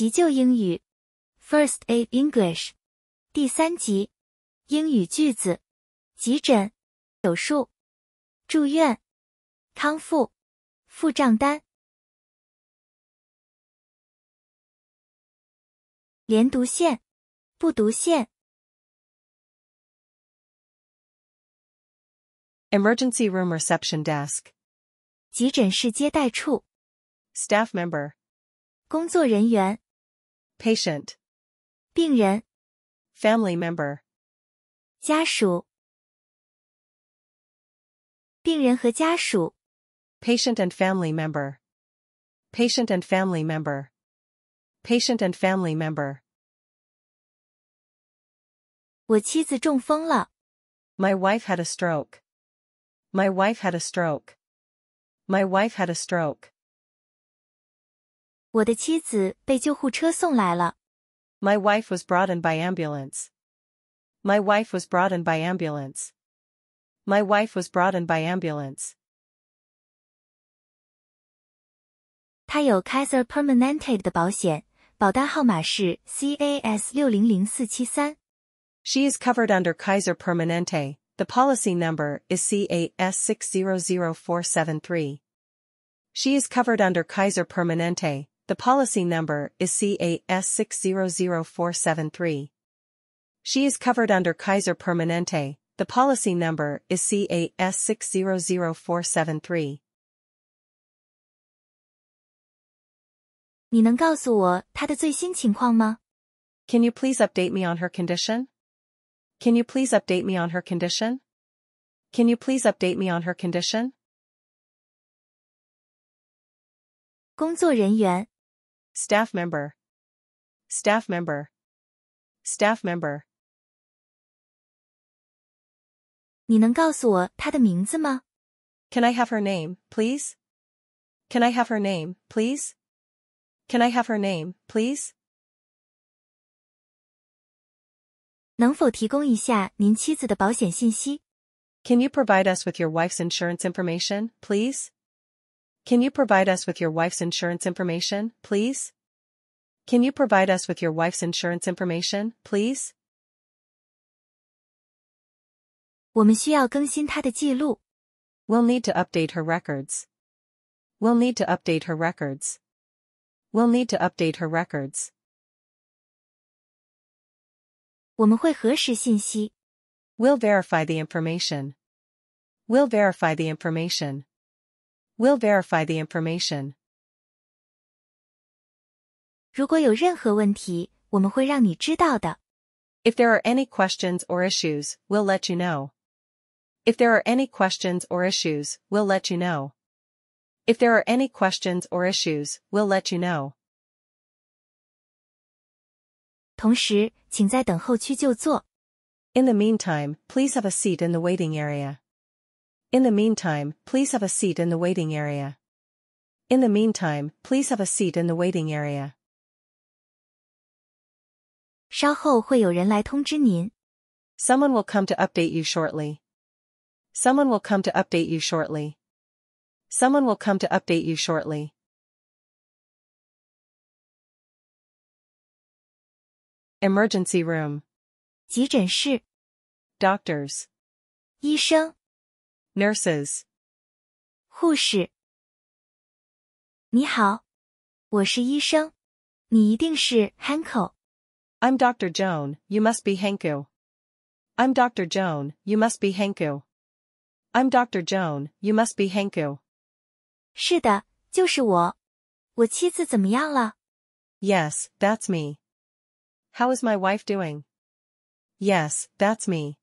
急救英语，First Aid English，第三集，英语句子，急诊手术住院康复付账单，连读线不读线，Emergency Room Reception Desk，急诊室接待处，Staff Member，工作人员。patient 病人 family member 家属病人和家属 patient and family member patient and family member patient and family member 我妻子中风了 my wife had a stroke my wife had a stroke my wife had a stroke 我的妻子被救护车送来了。My wife was brought in by ambulance. My wife was brought in by ambulance. My wife was brought in by ambulance. 他有 Kaiser Permanente 的保险，保单号码是 CAS 六零零四七三。She is covered under Kaiser Permanente. The policy number is CAS six zero zero four seven three. She is covered under Kaiser Permanente. The policy number is CAS600473. She is covered under Kaiser Permanente. The policy number is CAS600473. 你能告诉我她的最新情况吗? Can you please update me on her condition? Can you please update me on her condition? Can you please update me on her condition? 工作人员, Staff member. Staff member. Staff member. 你能告诉我她的名字吗? Can I have her name, please? Can I have her name, please? Can I have her name, please? 能否提供一下您妻子的保险信息? Can you provide us with your wife's insurance information, please? Can you provide us with your wife's insurance information, please? Can you provide us with your wife's insurance information, please? We will need to update her records. We'll need to update her records. We'll need to update her records. We will verify the information. We'll verify the information. We'll verify the information. If there are any questions or issues, we'll let you know. If there are any questions or issues, we'll let you know. If there are any questions or issues, we'll let you know. In the meantime, please have a seat in the waiting area. In the meantime, please have a seat in the waiting area. In the meantime, please have a seat in the waiting area. Someone will come to update you shortly. Someone will come to update you shortly. Someone will come to update you shortly. （emergency room） Doctors. 医生。nurses 护士你好我是医生你一定是 Hanko。I'm Dr. Joan, you must be Hanko. I'm Dr. Joan, you must be Hanko. I'm Dr. Joan, you must be Hanko. Yes, that's me. How is my wife doing? Yes, that's me.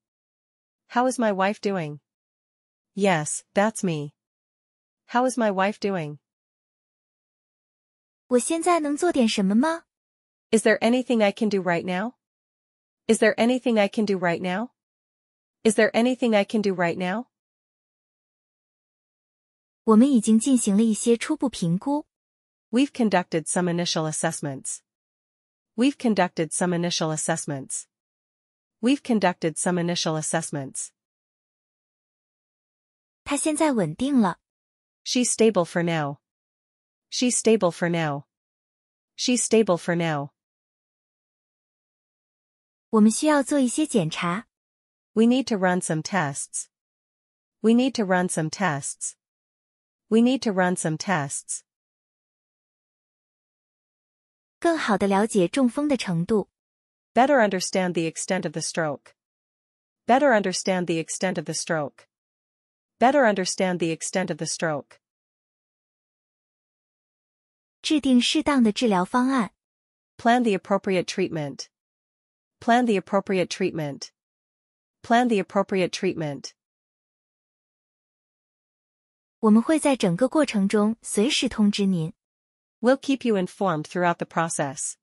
How is my wife doing? Yes, that's me. How is my wife doing? 我现在能做点什么吗? Is there anything I can do right now? Is there anything I can do right now? Is there anything I can do right now? we have conducted some initial assessments. We've conducted some initial assessments. We've conducted some initial assessments. 她现在稳定了。She's stable for now. She's stable for now. She's stable for now. 我们需要做一些检查。We need to run some tests. We need to run some tests. We need to run some tests. Better understand the extent of the stroke. Better understand the extent of the stroke. Better understand the extent of the stroke. Plan the appropriate treatment. Plan the appropriate treatment. Plan the appropriate treatment. we will keep you informed throughout the process.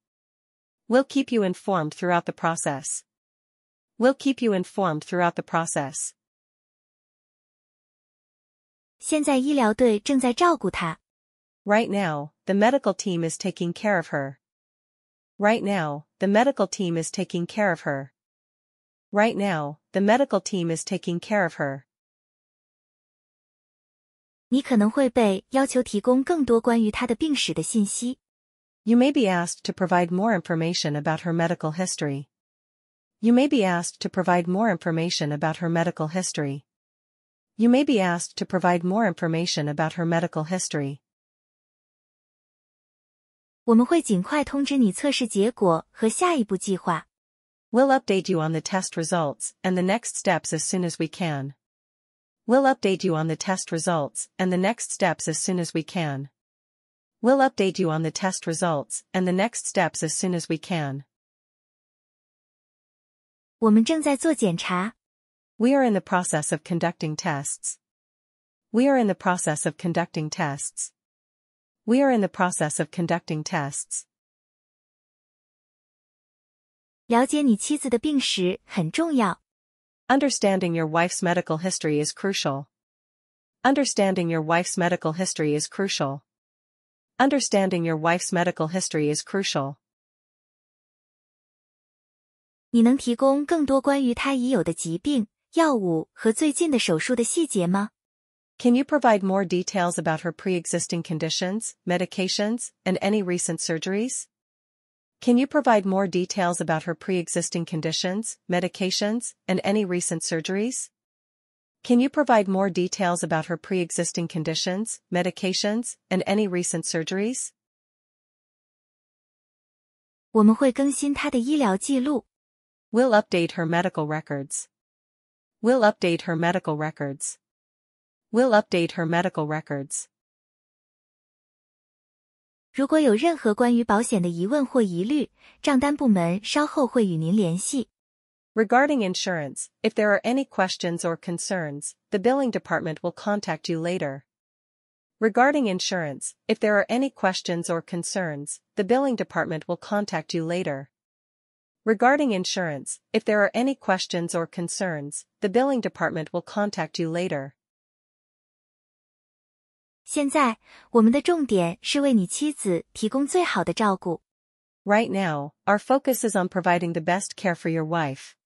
We'll keep you informed throughout the process. We'll keep you informed throughout the process. 现在医疗队正在照顾她。Right now, the medical team is taking care of her. Right now, the medical team is taking care of her. Right now, the medical team is taking care of her. 你可能会被要求提供更多关于她的病史的信息。You may be asked to provide more information about her medical history. You may be asked to provide more information about her medical history. You may be asked to provide more information about her medical history. 我们会尽快通知你测试结果和下一步计划。We'll update you on the test results and the next steps as soon as we can. We'll update you on the test results and the next steps as soon as we can. We'll update you on the test results and the next steps as soon as we can. 我们正在做检查，we are in the process of conducting tests. We are in the process of conducting tests. We are in the process of conducting tests. Understanding your wife's medical history is crucial. Understanding your wife's medical history is crucial. Understanding your wife's medical history is crucial. 你能提供更多关于她已有的疾病药物和最近的手术的细节吗？Can you provide more details about her pre-existing conditions, medications, and any recent surgeries? Can you provide more details about her pre-existing conditions, medications, and any recent surgeries? Can you provide more details about her pre-existing conditions, medications, and any recent surgeries? we will update her medical records. We'll update her medical records. We'll update her medical records. 如果有任何关于保险的疑问或疑虑，账单部门稍后会与您联系。Regarding insurance, if there are any questions or concerns, the billing department will contact you later. Regarding insurance, if there are any questions or concerns, the billing department will contact you later. Regarding insurance, if there are any questions or concerns, the billing department will contact you later. 现在，我们的重点是为你妻子提供最好的照顾。Right now, our focus is on providing the best care for your wife.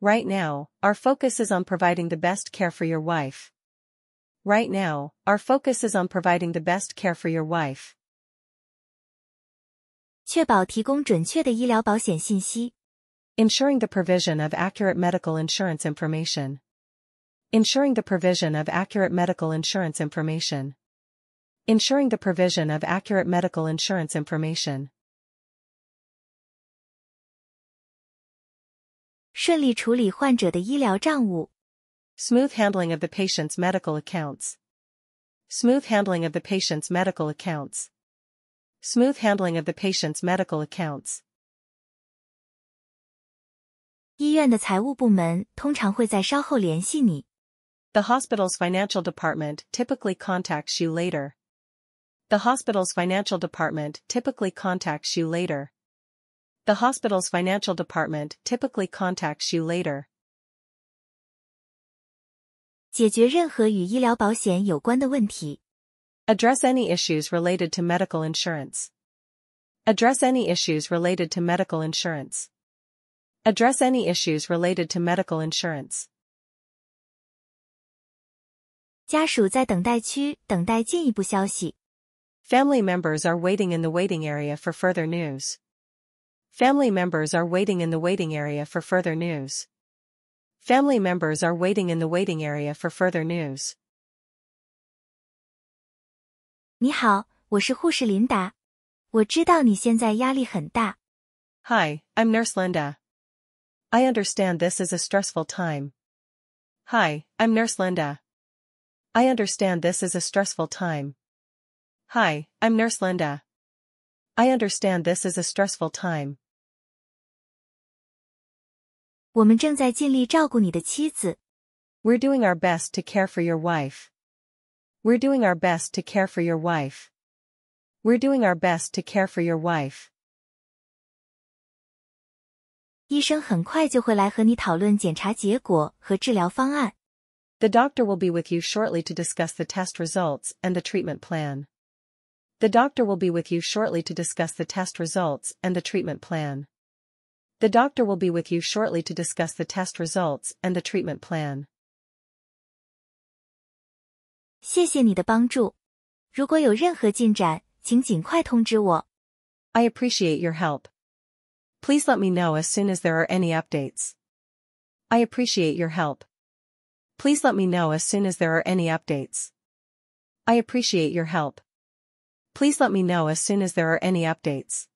Right now, our focus is on providing the best care for your wife. Right now, our focus is on providing the best care for your wife. 确保提供准确的医疗保险信息。Ensuring the provision of accurate medical insurance information. Ensuring the provision of accurate medical insurance information. Ensuring the provision of accurate medical insurance information. 顺利处理患者的医疗账务。Smooth handling of the patient's medical accounts. Smooth handling of the patient's medical accounts. Smooth handling of the patient's medical accounts. 医院的财务部门通常会在稍后联系你。The hospital's financial department typically contacts you later. The hospital's financial department typically contacts you later. The hospital's financial department typically contacts you later. 解决任何与医疗保险有关的问题。Address any issues related to medical insurance. Address any issues related to medical insurance. Address any issues related to medical insurance. Family members are waiting in the waiting area for further news. Family members are waiting in the waiting area for further news. Family members are waiting in the waiting area for further news. 你好，我是护士琳达。我知道你现在压力很大。Hi, I'm Nurse Linda. I understand this is a stressful time. Hi, I'm Nurse Linda. I understand this is a stressful time. Hi, I'm Nurse Linda. I understand this is a stressful time. 我们正在尽力照顾你的妻子。We're doing our best to care for your wife. We're doing our best to care for your wife. We're doing our best to care for your wife. The doctor will be with you shortly to discuss the test results and the treatment plan. The doctor will be with you shortly to discuss the test results and the treatment plan. The doctor will be with you shortly to discuss the test results and the treatment plan. 谢谢你的帮助。如果有任何进展，请尽快通知我。I appreciate your help. Please let me know as soon as there are any updates. I appreciate your help. Please let me know as soon as there are any updates. I appreciate your help. Please let me know as soon as there are any updates.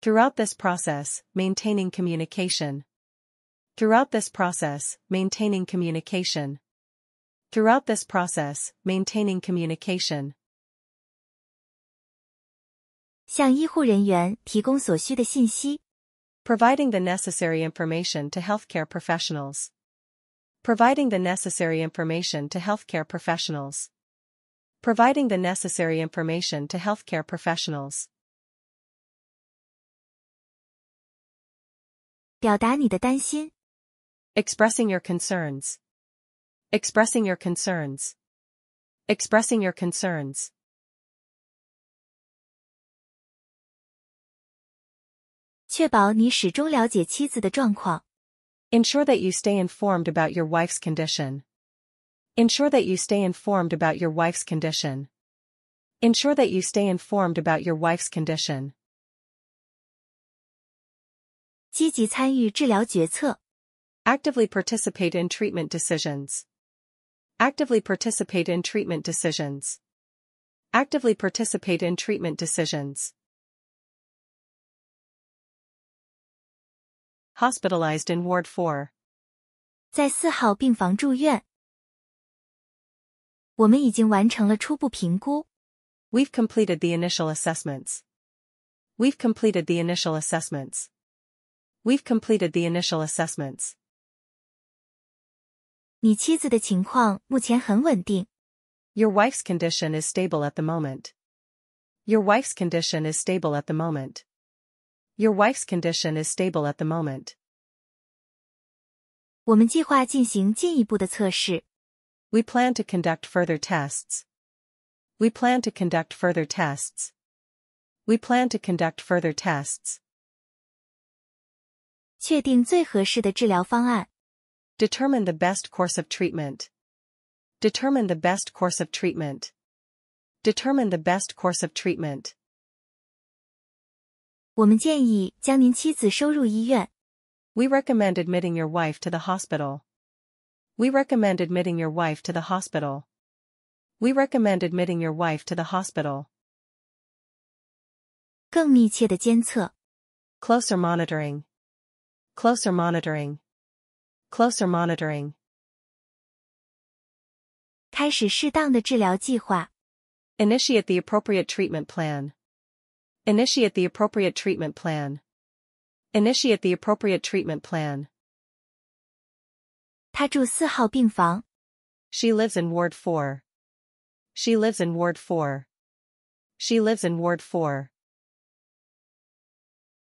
Throughout this process, maintaining communication. Throughout this process, maintaining communication. Throughout this process, maintaining communication. Providing the necessary information to healthcare professionals. Providing the necessary information to healthcare professionals. Providing the necessary information to healthcare professionals. 表达你的担心。Expressing your concerns. Expressing your concerns. Expressing your concerns. Ensure that you stay informed about your wife's condition. Ensure that you stay informed about your wife's condition. Ensure that you stay informed about your wife's condition. 积极参与治疗决策. Actively participate in treatment decisions. Actively participate in treatment decisions. Actively participate in treatment decisions. Hospitalized in Ward 4. 在四号病房住院。我们已经完成了初步评估。We've completed the initial assessments. We've completed the initial assessments. We've completed the initial assessments. 你妻子的情况目前很稳定。Your wife's condition is stable at the moment. Your wife's condition is stable at the moment. Your wife's condition is stable at the moment. 我们计划进行进一步的测试。We plan to conduct further tests. We plan to conduct further tests. We plan to conduct further tests. 确定最合适的治疗方案。Determine the best course of treatment. Determine the best course of treatment. Determine the best course of treatment. We recommend admitting your wife to the hospital. We recommend admitting your wife to the hospital. We recommend admitting your wife to the hospital. Closer monitoring. Closer monitoring. Closer monitoring. 开始适当的治疗计划。Initiate the appropriate treatment plan. Initiate the appropriate treatment plan. Initiate the appropriate treatment plan. 她住四号病房。She lives in Ward 4. She lives in Ward 4. She lives in Ward 4.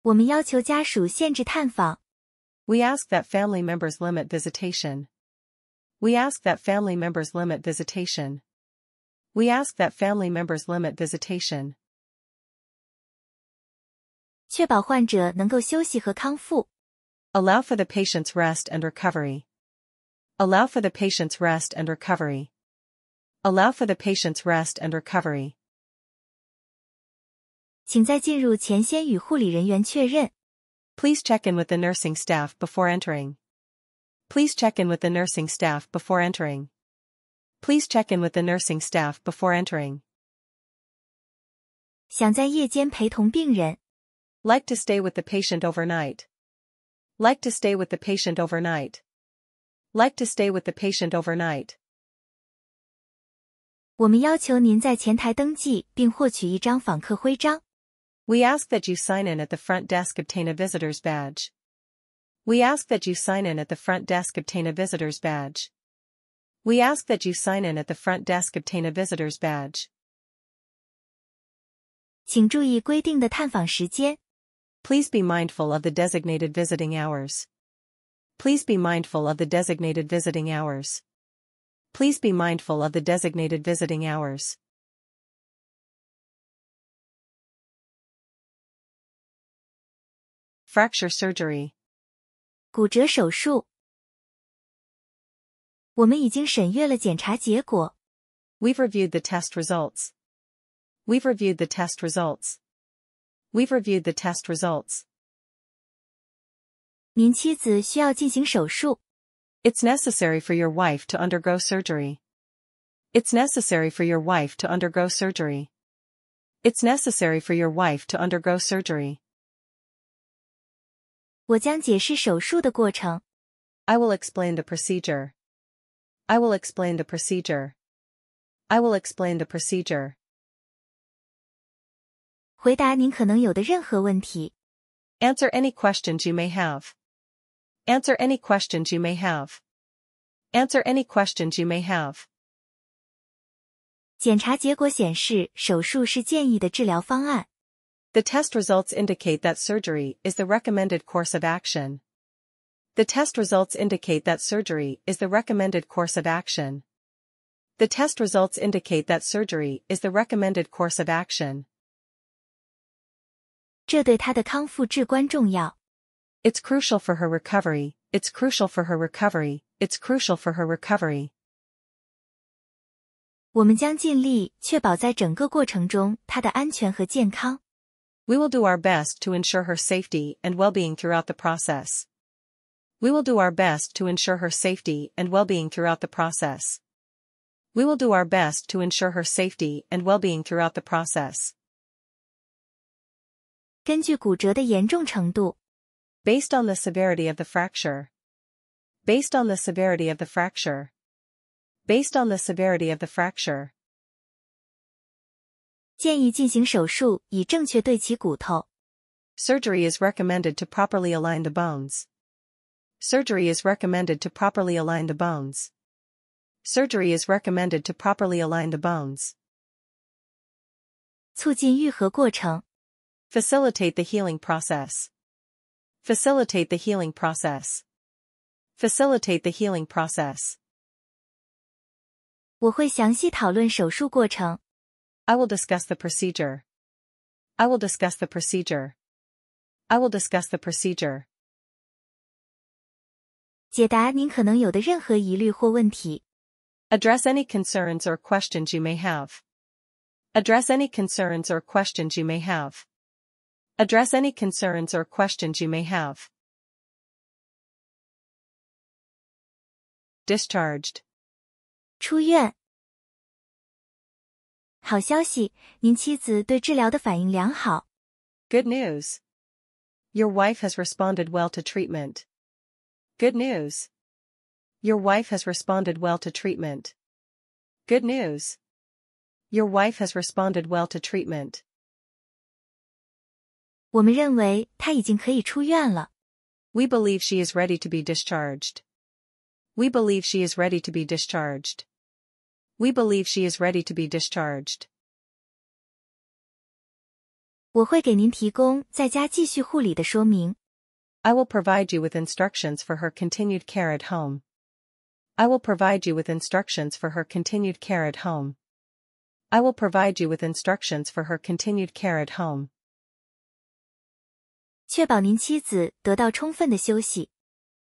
我们要求家属限制探访。we ask that family members limit visitation. We ask that family members limit visitation. We ask that family members limit visitation. Allow for the patient's rest and recovery. Allow for the patient's rest and recovery. Allow for the patient's rest and recovery. 请在进入前先与护理人员确认 Please check in with the nursing staff before entering. Please check in with the nursing staff before entering. Please check in with the nursing staff before entering. Like to stay with the patient overnight. Like to stay with the patient overnight. Like to stay with the patient overnight. 我们要求您在前台登记并获取一张访客徽章。we ask that you sign in at the front desk obtain a visitor's badge. We ask that you sign in at the front desk obtain a visitor's badge. We ask that you sign in at the front desk obtain a visitor's badge. Please be mindful of the designated visiting hours. Please be mindful of the designated visiting hours. Please be mindful of the designated visiting hours. fracture surgery，骨折手术。我们已经审阅了检查结果。We've reviewed the test results. We've reviewed the test results. We've reviewed the test results. 您妻子需要进行手术。It's necessary for your wife to undergo surgery. It's necessary for your wife to undergo surgery. It's necessary for your wife to undergo surgery. I will explain the procedure. I will explain the procedure. I will explain the procedure. Answer any questions you may have. Answer any questions you may have. Answer any questions you may have. 检查结果显示，手术是建议的治疗方案。the test results indicate that surgery is the recommended course of action. The test results indicate that surgery is the recommended course of action. The test results indicate that surgery is the recommended course of action. It's crucial for her recovery, it's crucial for her recovery, it's crucial for her recovery. 我们将尽力确保在整个过程中她的安全和健康. We will do our best to ensure her safety and well-being throughout the process. We will do our best to ensure her safety and well-being throughout the process. We will do our best to ensure her safety and well-being throughout the process. Based on the severity of the fracture, based on the severity of the fracture, based on the severity of the fracture. 建议进行手术以正确对齐骨头。Surgery is recommended to properly align the bones. Surgery is recommended to properly align the bones. Surgery is recommended to properly align the bones. 促进愈合过程。Facilitate the healing process. Facilitate the healing process. Facilitate the healing process. 我会详细讨论手术过程。I will discuss the procedure. I will discuss the procedure. I will discuss the procedure. 解答您可能有的任何疑虑或问题。Address any concerns or questions you may have. Address any concerns or questions you may have. Address any concerns or questions you may have. Discharged. 出院。好消息，您妻子对治疗的反应良好。Good news. Your wife has responded well to treatment. Good news. Your wife has responded well to treatment. Good news. Your wife has responded well to treatment. We believe she is ready to be discharged. We believe she is ready to be discharged. We believe she is ready to be discharged. I will provide you with instructions for her continued care at home. I will provide you with instructions for her continued care at home. I will provide you with instructions for her continued care at home.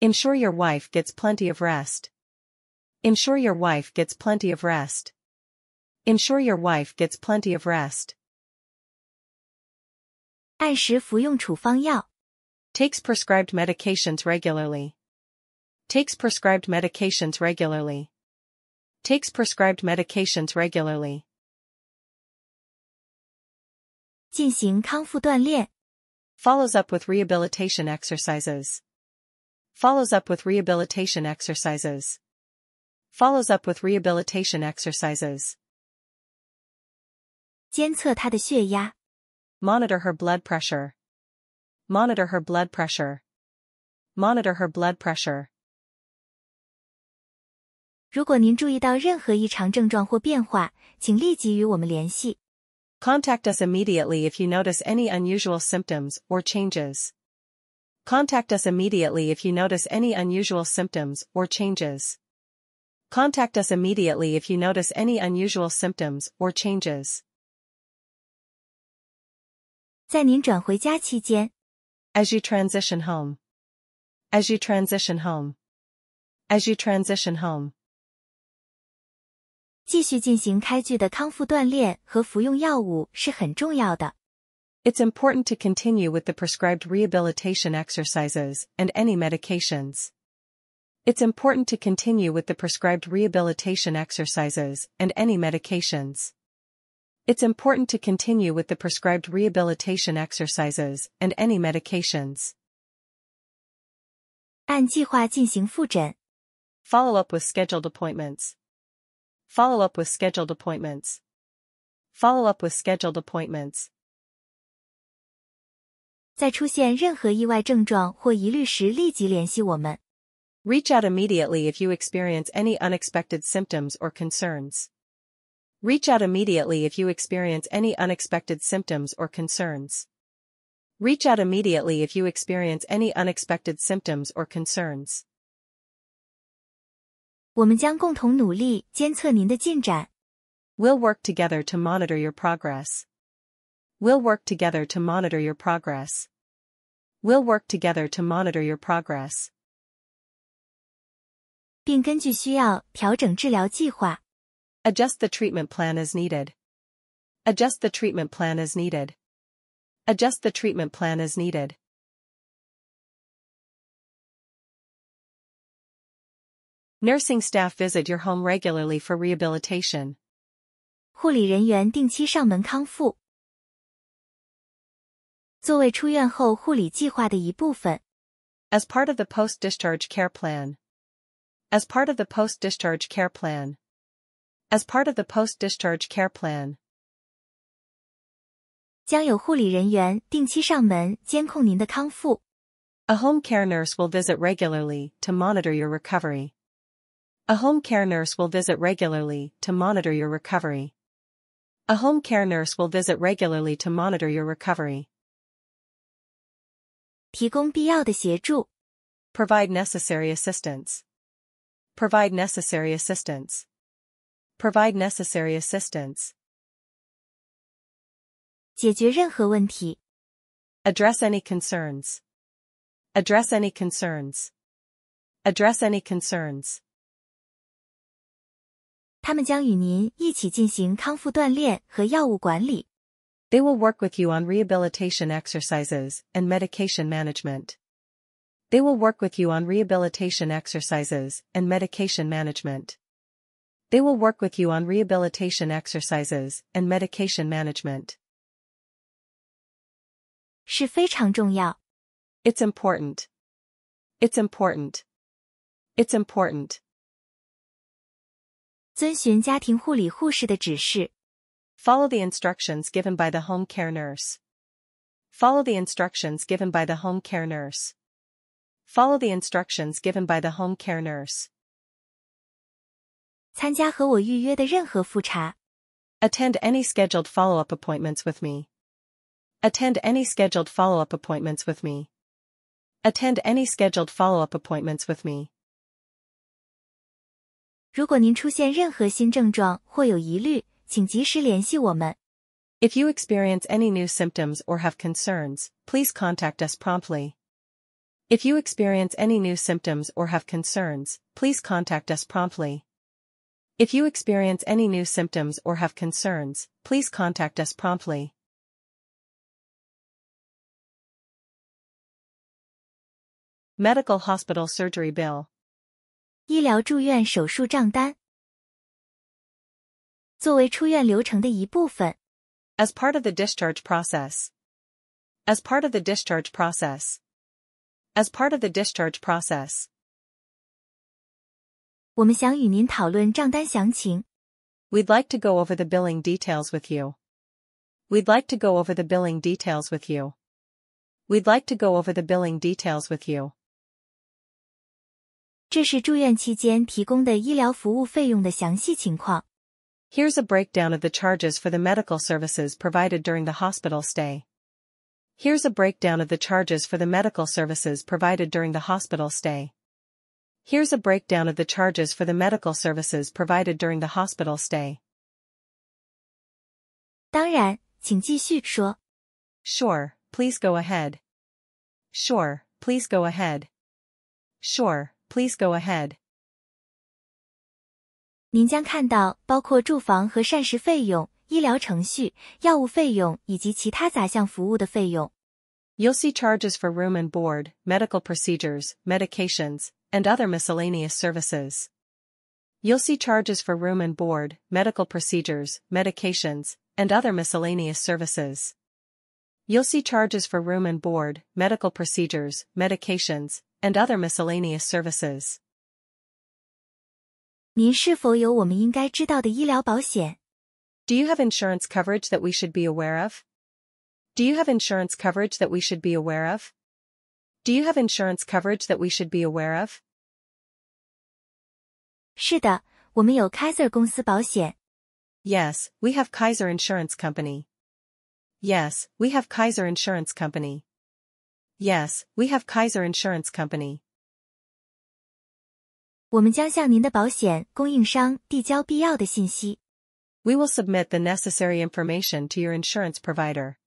Ensure your wife gets plenty of rest. Ensure your wife gets plenty of rest. Ensure your wife gets plenty of rest. 按时服用处方药. Takes prescribed medications regularly. Takes prescribed medications regularly. Takes prescribed medications regularly. 进行康复锻炼. Follows up with rehabilitation exercises. Follows up with rehabilitation exercises follows up with rehabilitation exercises. Monitor her blood pressure. Monitor her blood pressure. Monitor her blood pressure. Contact us immediately if you notice any unusual symptoms or changes. Contact us immediately if you notice any unusual symptoms or changes. Contact us immediately if you notice any unusual symptoms or changes. 在您转回家期间，as you transition home, as you transition home, as you transition home，继续进行开具的康复锻炼和服用药物是很重要的。It's important to continue with the prescribed rehabilitation exercises and any medications. It's important to continue with the prescribed rehabilitation exercises and any medications. It's important to continue with the prescribed rehabilitation exercises and any medications. 按计划进行复诊. Follow up with scheduled appointments. Follow up with scheduled appointments. Follow up with scheduled appointments. 在出现任何意外症状或疑虑时，立即联系我们。Reach out immediately if you experience any unexpected symptoms or concerns. Reach out immediately if you experience any unexpected symptoms or concerns. Reach out immediately if you experience any unexpected symptoms or concerns. we will work together to monitor your progress. We'll work together to monitor your progress. We'll work together to monitor your progress. 并根据需要调整治疗计划。Adjust the treatment plan as needed. Adjust the treatment plan as needed. Adjust the treatment plan as needed. （Nursing staff visit your home regularly for rehabilitation. As part of the post-discharge care plan. As part of the post-discharge care plan. As part of the post-discharge care plan. A home care nurse will visit regularly to monitor your recovery. A home care nurse will visit regularly to monitor your recovery. A home care nurse will visit regularly to monitor your recovery. Provide necessary assistance. Provide necessary assistance. Provide necessary assistance. 解决任何问题. Address any concerns. Address any concerns. Address any concerns. They will work with you on rehabilitation exercises and medication management. They will work with you on rehabilitation exercises and medication management. They will work with you on rehabilitation exercises and medication management. It's important. It's important. It's important. 遵循家庭护理护士的指示. Follow the instructions given by the home care nurse. Follow the instructions given by the home care nurse. Follow the instructions given by the home care nurse. 参加和我预约的任何复查。Attend any scheduled follow-up appointments with me. Attend any scheduled follow-up appointments with me. Attend any scheduled follow-up appointments with me. 如果您出现任何新症状或有疑虑，请及时联系我们。If you experience any new symptoms or have concerns, please contact us promptly. If you experience any new symptoms or have concerns, please contact us promptly. If you experience any new symptoms or have concerns, please contact us promptly. Medical Hospital Surgery Bill As part of the discharge process. As part of the discharge process as part of the discharge process. we would like to go over the billing details with you. We'd like to go over the billing details with you. We'd like to go over the billing details with you. 这是住院期间提供的医疗服务费用的详细情况。Here's a breakdown of the charges for the medical services provided during the hospital stay. Here's a breakdown of the charges for the medical services provided during the hospital stay. Here's a breakdown of the charges for the medical services provided during the hospital stay. Sure, please go ahead. Sure, please go ahead. Sure, please go ahead. 您将看到包括住房和膳食费用医疗程序、药物费用以及其他杂项服务的费用。You'll see charges for room and board, medical procedures, medications, and other miscellaneous services. You'll see charges for room and board, medical procedures, medications, and other miscellaneous services. You'll see charges for room and board, medical procedures, medications, and other miscellaneous services. 您是否有我们应该知道的医疗保险？do you have insurance coverage that we should be aware of? Do you have insurance coverage that we should be aware of? Do you have insurance coverage that we should be aware of? Yes, we have Kaiser Insurance Company. Yes, we have Kaiser Insurance Company. Yes, we have Kaiser Insurance Company. 我们将向您的保险供应商递交必要的信息。we will submit the necessary information to your insurance provider.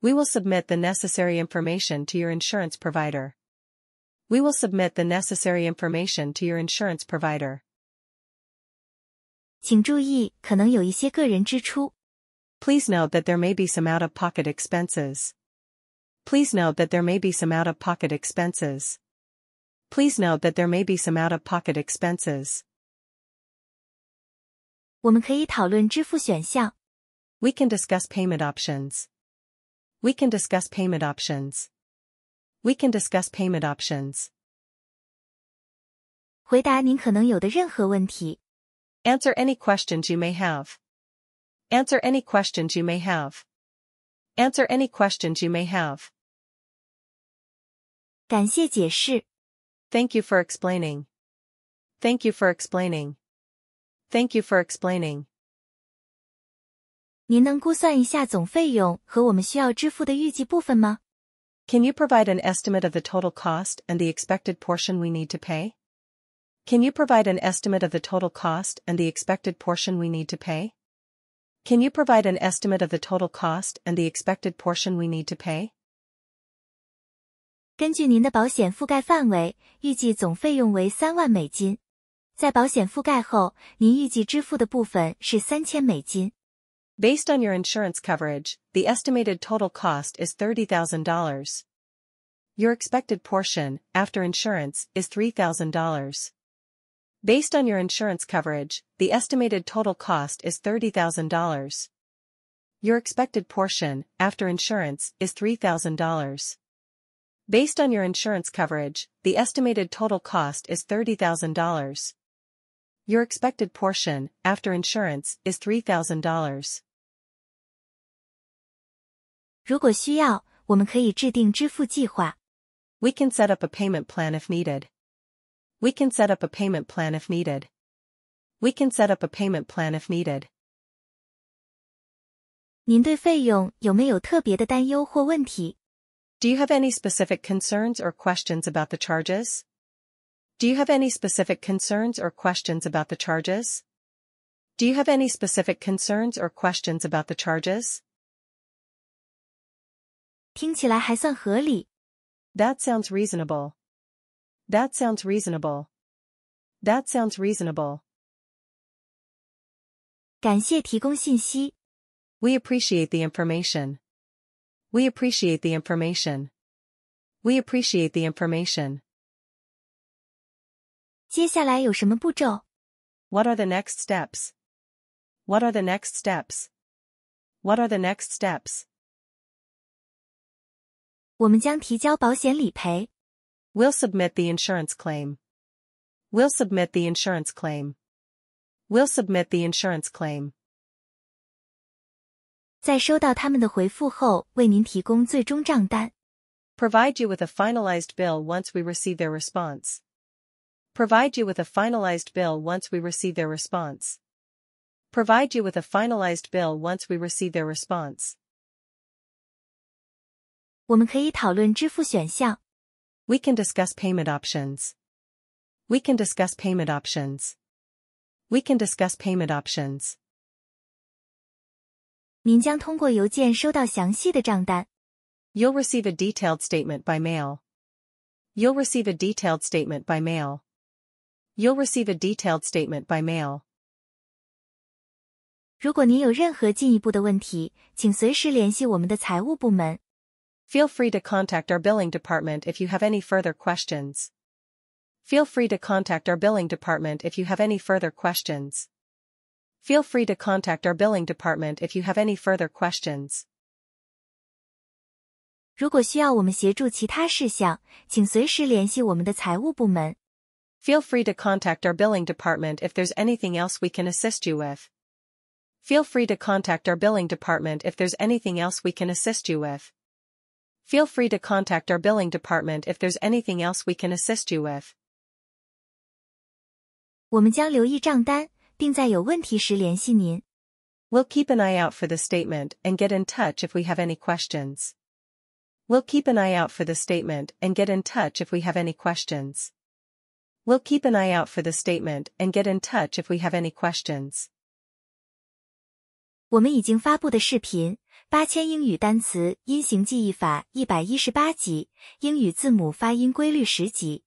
We will submit the necessary information to your insurance provider. We will submit the necessary information to your insurance provider. Please note that there may be some out-of-pocket expenses. Please note that there may be some out-of-pocket expenses. Please note that there may be some out-of-pocket expenses. 我们可以讨论支付选项。We can discuss payment options. We can discuss payment options. We can discuss payment options. 回答您可能有的任何问题。Answer any questions you may have. Answer any questions you may have. Answer any questions you may have. 感谢解释。Thank you for explaining. Thank you for explaining. Thank you for explaining. 您能估算一下总费用和我们需要支付的预计部分吗？Can you provide an estimate of the total cost and the expected portion we need to pay? Can you provide an estimate of the total cost and the expected portion we need to pay? Can you provide an estimate of the total cost and the expected portion we need to pay? 根据您的保险覆盖范围，预计总费用为三万美金。在保险覆盖后，您预计支付的部分是三千美金。Based on your insurance coverage, the estimated total cost is $30,000. Your expected portion, after insurance, is $3,000. Based on your insurance coverage, the estimated total cost is $30,000. Your expected portion, after insurance, is $3,000. Based on your insurance coverage, the estimated total cost is $30,000. Your expected portion, after insurance, is $3,000. dollars we can set up a payment plan if needed. We can set up a payment plan if needed. We can set up a payment plan if needed. 您对费用有没有特别的担忧或问题？Do you have any specific concerns or questions about the charges? Do you have any specific concerns or questions about the charges? Do you have any specific concerns or questions about the charges? That sounds reasonable. That sounds reasonable. That sounds reasonable. We appreciate the information. We appreciate the information. We appreciate the information. 接下来有什么步骤？What are the next steps? What are the next steps? What are the next steps? 我们将提交保险理赔。We'll submit the insurance claim. We'll submit the insurance claim. We'll submit the insurance claim. 在收到他们的回复后，为您提供最终账单。Provide you with a finalized bill once we receive their response. Provide you with a finalized bill once we receive their response. Provide you with a finalized bill once we receive their response. We can discuss payment options. We can discuss payment options. We can discuss payment options. you will receive a detailed statement by mail. You'll receive a detailed statement by mail. You'll receive a detailed statement by mail. 如果您有任何进一步的问题，请随时联系我们的财务部门。Feel free to contact our billing department if you have any further questions. Feel free to contact our billing department if you have any further questions. Feel free to contact our billing department if you have any further questions. 如果需要我们协助其他事项，请随时联系我们的财务部门。Feel free to contact our billing department if there's anything else we can assist you with. Feel free to contact our billing department if there's anything else we can assist you with. Feel free to contact our billing department if there's anything else we can assist you with. we will keep an eye out for the statement and get in touch if we have any questions. We'll keep an eye out for the statement and get in touch if we have any questions. We'll keep an eye out for the statement and get in touch if we have any questions. 我们已经发布的视频：八千英语单词音形记忆法一百一十八集，英语字母发音规律十集，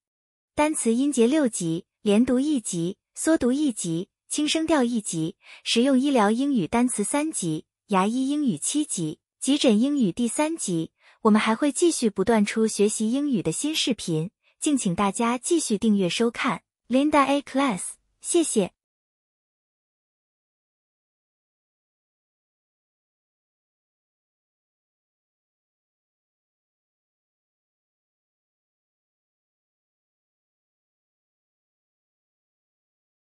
单词音节六集，连读一集，缩读一集，轻声调一集，实用医疗英语单词三集，牙医英语七集，急诊英语第三集。我们还会继续不断出学习英语的新视频。敬请大家继续订阅收看 Linda A Class，谢谢。